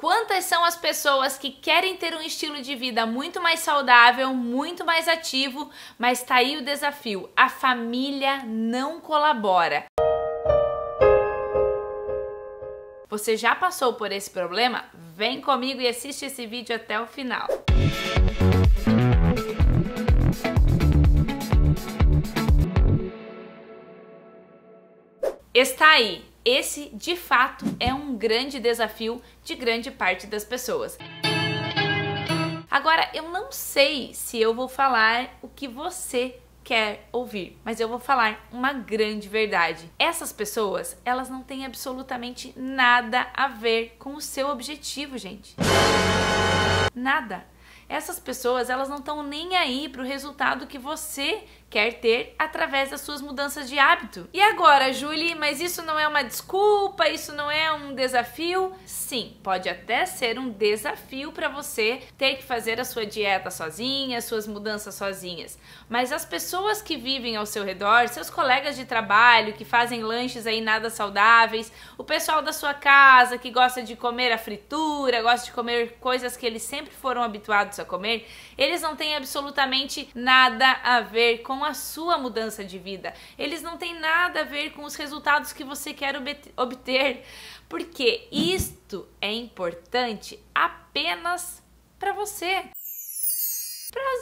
Quantas são as pessoas que querem ter um estilo de vida muito mais saudável, muito mais ativo, mas tá aí o desafio: a família não colabora. Você já passou por esse problema? Vem comigo e assiste esse vídeo até o final. Está aí esse, de fato, é um grande desafio de grande parte das pessoas. Agora, eu não sei se eu vou falar o que você quer ouvir, mas eu vou falar uma grande verdade. Essas pessoas, elas não têm absolutamente nada a ver com o seu objetivo, gente. Nada. Essas pessoas, elas não estão nem aí para o resultado que você quer ter através das suas mudanças de hábito. E agora, Julie, mas isso não é uma desculpa, isso não é um desafio? Sim, pode até ser um desafio para você ter que fazer a sua dieta sozinha, as suas mudanças sozinhas. Mas as pessoas que vivem ao seu redor, seus colegas de trabalho que fazem lanches aí nada saudáveis, o pessoal da sua casa que gosta de comer a fritura, gosta de comer coisas que eles sempre foram habituados a comer, eles não têm absolutamente nada a ver com a sua mudança de vida. Eles não têm nada a ver com os resultados que você quer obter, porque isto é importante apenas para você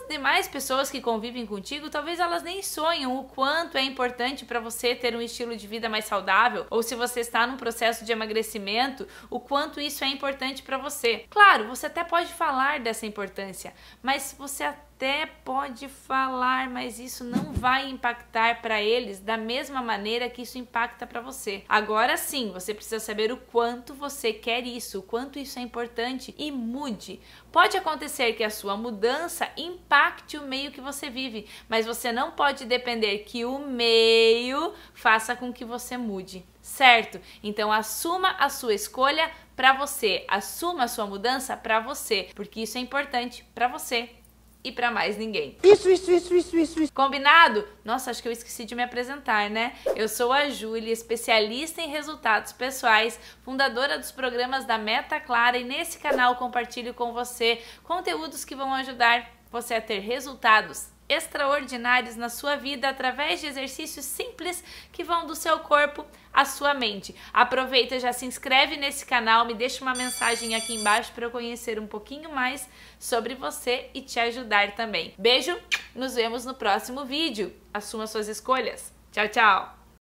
demais pessoas que convivem contigo, talvez elas nem sonham o quanto é importante para você ter um estilo de vida mais saudável, ou se você está num processo de emagrecimento, o quanto isso é importante para você. Claro, você até pode falar dessa importância, mas você até pode falar, mas isso não vai impactar para eles da mesma maneira que isso impacta para você. Agora sim, você precisa saber o quanto você quer isso, o quanto isso é importante e mude. Pode acontecer que a sua mudança impacte o meio que você vive, mas você não pode depender que o meio faça com que você mude certo? Então assuma a sua escolha para você, assuma a sua mudança para você, porque isso é importante para você e para mais ninguém. Isso, isso, isso, isso, isso, isso. Combinado? Nossa, acho que eu esqueci de me apresentar, né? Eu sou a Júlia, especialista em resultados pessoais, fundadora dos programas da Meta Clara e nesse canal compartilho com você conteúdos que vão ajudar você a ter resultados extraordinários na sua vida através de exercícios simples que vão do seu corpo à sua mente. Aproveita, já se inscreve nesse canal, me deixa uma mensagem aqui embaixo para eu conhecer um pouquinho mais sobre você e te ajudar também. Beijo, nos vemos no próximo vídeo. Assuma suas escolhas. Tchau, tchau!